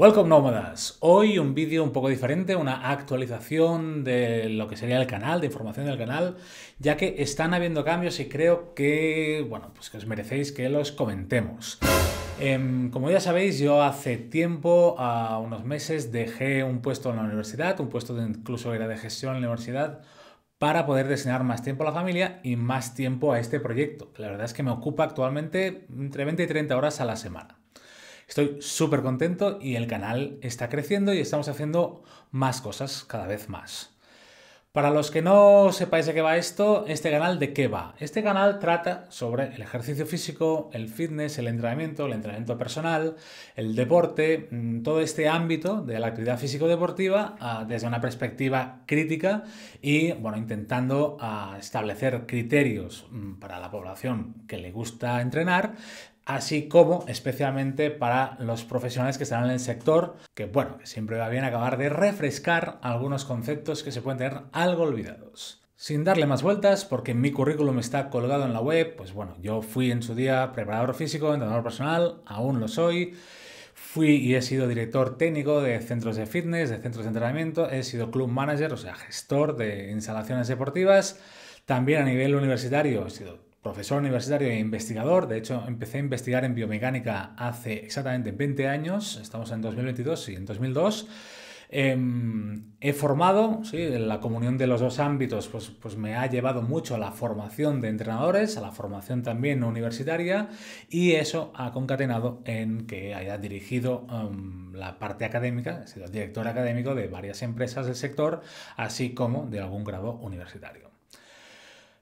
Welcome nómadas. Hoy un vídeo un poco diferente, una actualización de lo que sería el canal, de información del canal, ya que están habiendo cambios y creo que, bueno, pues que os merecéis que los comentemos. Em, como ya sabéis, yo hace tiempo, a unos meses, dejé un puesto en la universidad, un puesto de incluso era de gestión en la universidad, para poder destinar más tiempo a la familia y más tiempo a este proyecto. La verdad es que me ocupa actualmente entre 20 y 30 horas a la semana. Estoy súper contento y el canal está creciendo y estamos haciendo más cosas cada vez más. Para los que no sepáis de qué va esto, este canal de qué va. Este canal trata sobre el ejercicio físico, el fitness, el entrenamiento, el entrenamiento personal, el deporte, mm, todo este ámbito de la actividad físico-deportiva ah, desde una perspectiva crítica y bueno, intentando ah, establecer criterios mm, para la población que le gusta entrenar, así como especialmente para los profesionales que estarán en el sector, que bueno, siempre va bien acabar de refrescar algunos conceptos que se pueden tener algo olvidados. Sin darle más vueltas, porque mi currículum está colgado en la web, pues bueno, yo fui en su día preparador físico, entrenador personal, aún lo soy. Fui y he sido director técnico de centros de fitness, de centros de entrenamiento, he sido club manager, o sea, gestor de instalaciones deportivas. También a nivel universitario he sido profesor universitario e investigador. De hecho, empecé a investigar en biomecánica hace exactamente 20 años. Estamos en 2022 y en 2002. Em, he formado, ¿sí? la comunión de los dos ámbitos pues, pues me ha llevado mucho a la formación de entrenadores, a la formación también universitaria y eso ha concatenado en que haya dirigido em, la parte académica, he sido director académico de varias empresas del sector, así como de algún grado universitario.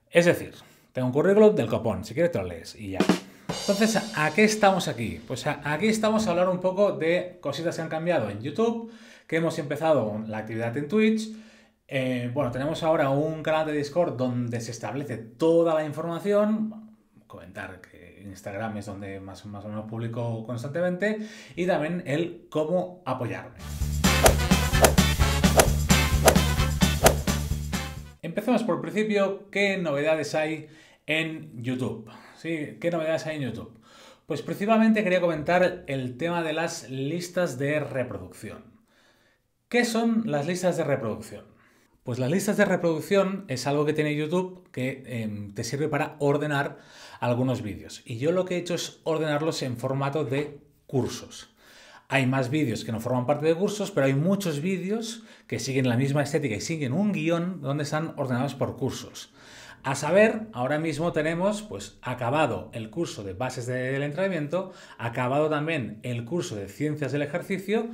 Es decir, un currículum del copón, si quieres te lo lees y ya. Entonces, ¿a qué estamos aquí? Pues aquí estamos a hablar un poco de cositas que han cambiado en YouTube, que hemos empezado la actividad en Twitch. Eh, bueno, tenemos ahora un canal de Discord donde se establece toda la información. Comentar que Instagram es donde más, más o menos publico constantemente. Y también el cómo apoyarme. Empecemos por el principio. ¿Qué novedades hay en YouTube. ¿Qué novedades hay en YouTube? Pues principalmente quería comentar el tema de las listas de reproducción. ¿Qué son las listas de reproducción? Pues las listas de reproducción es algo que tiene YouTube que em, te sirve para ordenar algunos vídeos. Y yo lo que he hecho es ordenarlos en formato de cursos. Hay más vídeos que no forman parte de cursos, pero hay muchos vídeos que siguen la misma estética y siguen un guión donde están ordenados por cursos. A saber, ahora mismo tenemos pues acabado el curso de bases del entrenamiento, acabado también el curso de ciencias del ejercicio,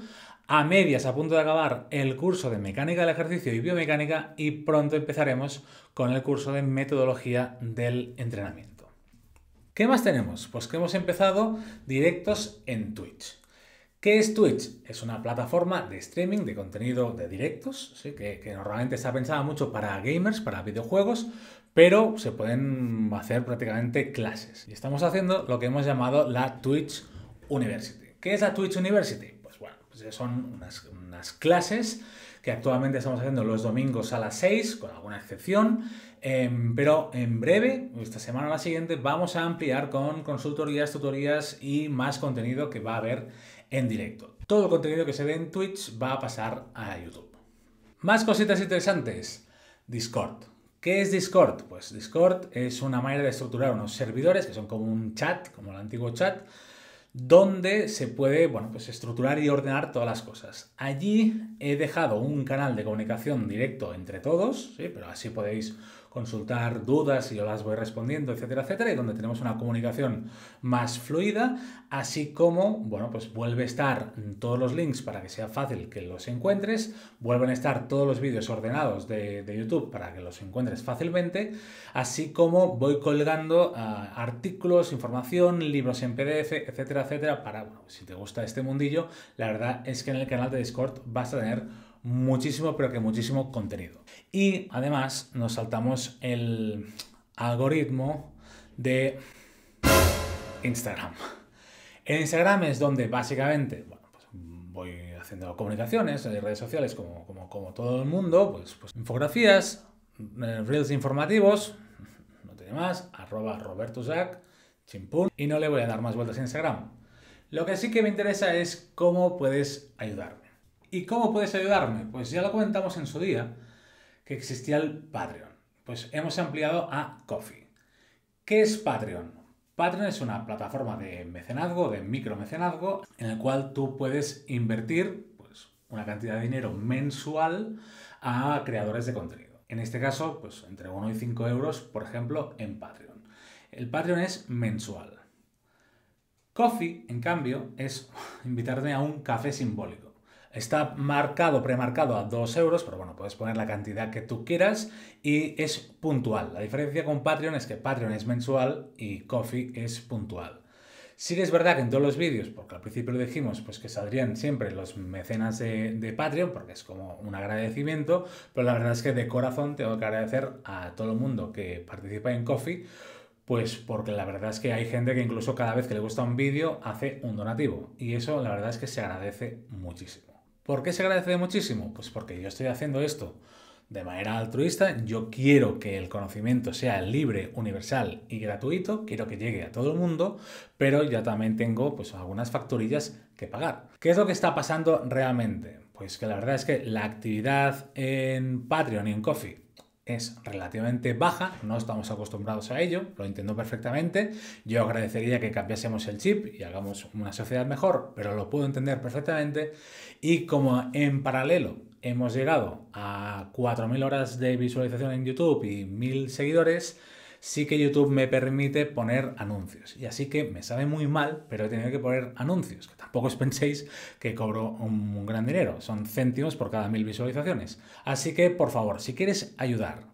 a medias a punto de acabar el curso de mecánica del ejercicio y biomecánica y pronto empezaremos con el curso de metodología del entrenamiento. ¿Qué más tenemos? Pues que hemos empezado directos en Twitch. ¿Qué es Twitch? Es una plataforma de streaming de contenido de directos, que, que, normalmente está pensada mucho para gamers, para videojuegos, pero se pueden hacer prácticamente clases. Y estamos haciendo lo que hemos llamado la Twitch University. ¿Qué es la Twitch University? Pues bueno, pues son unas, clases que actualmente estamos haciendo los domingos a las 6, con alguna excepción, em, pero en breve, esta semana o la siguiente, vamos a ampliar con consultorías, tutorías y más contenido que va a haber en directo. Todo el contenido que se ve en Twitch va a pasar a YouTube. Más cositas interesantes. Discord. ¿Qué es Discord? Pues Discord es una manera de estructurar unos servidores que son como un chat, como el antiguo chat, donde se puede bueno, pues estructurar y ordenar todas las cosas. Allí he dejado un canal de comunicación directo entre todos, pero así podéis consultar dudas y yo las voy respondiendo, etcétera, etcétera, y donde tenemos una comunicación más fluida, así como, bueno, pues vuelve a estar todos los links para que sea fácil que los encuentres, vuelven a estar todos los vídeos ordenados de, YouTube para que los encuentres fácilmente, así como voy colgando ah, artículos, información, libros en PDF, etcétera, etcétera, para, bueno, si te gusta este mundillo, la verdad es que en el canal de Discord vas a tener muchísimo, pero que muchísimo contenido. Y además nos saltamos el algoritmo de Instagram. En Instagram es donde básicamente, pues, voy haciendo comunicaciones, en redes sociales como, como, todo el mundo, pues, pues infografías, eh, reels informativos, no tiene más, arroba Roberto y no le voy a dar más vueltas a Instagram. Lo que sí que me interesa es cómo puedes ayudarme. ¿Y cómo puedes ayudarme? Pues ya lo comentamos en su día, que existía el Patreon. Pues hemos ampliado a Coffee. ¿Qué es Patreon? Patreon es una plataforma de mecenazgo, de micromecenazgo, en la cual tú puedes invertir pues, una cantidad de dinero mensual a creadores de contenido. En este caso, pues entre 1 y 5 euros, por ejemplo, en Patreon. El Patreon es mensual. Coffee, en cambio, es invitarme a un café simbólico. Está marcado, premarcado a 2 euros, pero bueno, puedes poner la cantidad que tú quieras y es puntual. La diferencia con Patreon es que Patreon es mensual y Coffee es puntual. Sí que es verdad que en todos los vídeos, porque al principio lo dijimos, pues que saldrían siempre los mecenas de, de, Patreon, porque es como un agradecimiento, pero la verdad es que de corazón tengo que agradecer a todo el mundo que participa en Coffee, pues porque la verdad es que hay gente que incluso cada vez que le gusta un vídeo hace un donativo, y eso la verdad es que se agradece muchísimo. ¿Por qué se agradece muchísimo? Pues porque yo estoy haciendo esto de manera altruista, yo quiero que el conocimiento sea libre, universal y gratuito, quiero que llegue a todo el mundo, pero ya también tengo pues algunas facturillas que pagar. ¿Qué es lo que está pasando realmente? Pues que la verdad es que la actividad en Patreon y en Coffee es relativamente baja, no estamos acostumbrados a ello, lo entiendo perfectamente. Yo agradecería que cambiásemos el chip y hagamos una sociedad mejor, pero lo puedo entender perfectamente. Y como en paralelo hemos llegado a 4.000 horas de visualización en YouTube y 1.000 seguidores, sí que YouTube me permite poner anuncios. Y así que me sabe muy mal, pero he tenido que poner anuncios. Que tampoco os penséis que cobro un gran dinero. Son céntimos por cada mil visualizaciones. Así que, por favor, si quieres ayudar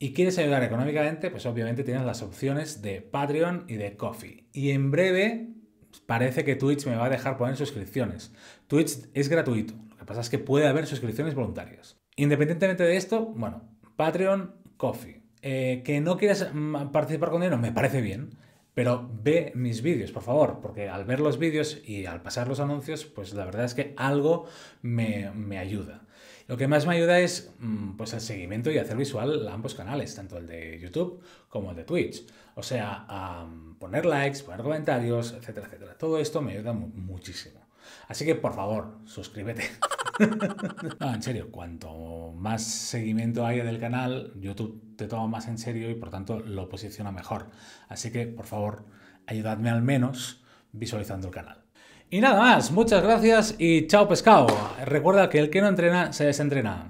y quieres ayudar económicamente, pues obviamente tienes las opciones de Patreon y de Coffee. Y en breve pues, parece que Twitch me va a dejar poner suscripciones. Twitch es gratuito. Lo que pasa es que puede haber suscripciones voluntarias. Independientemente de esto, bueno, Patreon, Coffee. Eh, que no quieras mm, participar con dinero, me parece bien. Pero ve mis vídeos, por favor, porque al ver los vídeos y al pasar los anuncios, pues la verdad es que algo me, ayuda. Lo que más me ayuda es mm, pues, el seguimiento y hacer visual a ambos canales, tanto el de YouTube como el de Twitch. O sea, a mm, poner likes, poner comentarios, etcétera, etcétera. Todo esto me ayuda muchísimo. Así que por favor, suscríbete. no, en serio, cuanto más seguimiento haya del canal, YouTube te toma más en serio y por tanto lo posiciona mejor. Así que, por favor, ayudadme al menos visualizando el canal. Y nada más, muchas gracias y chao pescado. Recuerda que el que no entrena se desentrena.